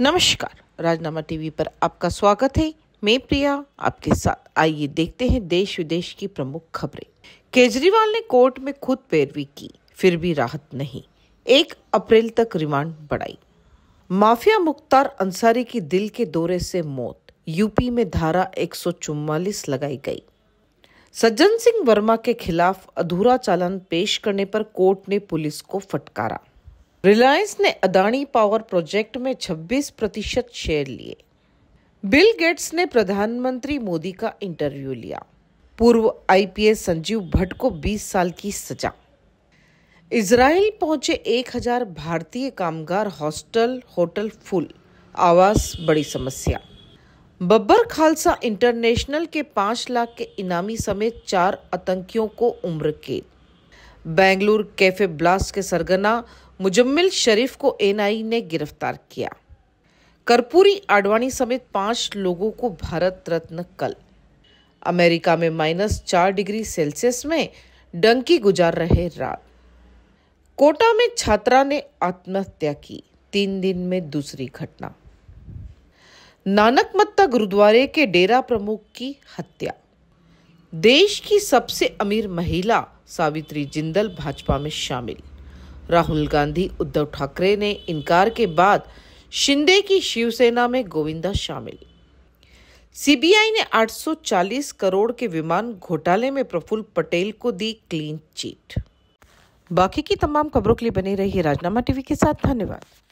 नमस्कार राजनामा टीवी पर आपका स्वागत है मैं प्रिया आपके साथ आइए देखते हैं देश विदेश की प्रमुख खबरें केजरीवाल ने कोर्ट में खुद पैरवी की फिर भी राहत नहीं एक अप्रैल तक रिमांड बढ़ाई माफिया मुख्तार अंसारी की दिल के दौरे से मौत यूपी में धारा एक लगाई गई सज्जन सिंह वर्मा के खिलाफ अधूरा चालान पेश करने पर कोर्ट ने पुलिस को फटकारा रिलायंस ने अदानी पावर प्रोजेक्ट में 26 प्रतिशत शेयर लिए बिल गेट्स ने प्रधानमंत्री मोदी का इंटरव्यू लिया पूर्व आईपीएस संजीव भट्ट को 20 साल की सजा इसराइल पहुंचे 1000 भारतीय कामगार हॉस्टल होटल फुल आवास बड़ी समस्या बब्बर खालसा इंटरनेशनल के पांच लाख के इनामी समेत चार आतंकियों को उम्र कैद बेंगलुरु कैफे ब्लास्ट के सरगना मुजम्मिल शरीफ को एनआई ने गिरफ्तार किया कर्पूरी आडवाणी समेत पांच लोगों को भारत रत्न कल अमेरिका में माइनस चार डिग्री सेल्सियस में डंकी गुजार रहे रात कोटा में छात्रा ने आत्महत्या की तीन दिन में दूसरी घटना नानक मत्ता गुरुद्वारे के डेरा प्रमुख की हत्या देश की सबसे अमीर महिला सावित्री जिंदल भाजपा में शामिल राहुल गांधी उद्धव ठाकरे ने इनकार के बाद शिंदे की शिवसेना में गोविंदा शामिल सीबीआई ने 840 करोड़ के विमान घोटाले में प्रफुल्ल पटेल को दी क्लीन चीट बाकी की तमाम खबरों के लिए बने रहिए राजनामा टीवी के साथ धन्यवाद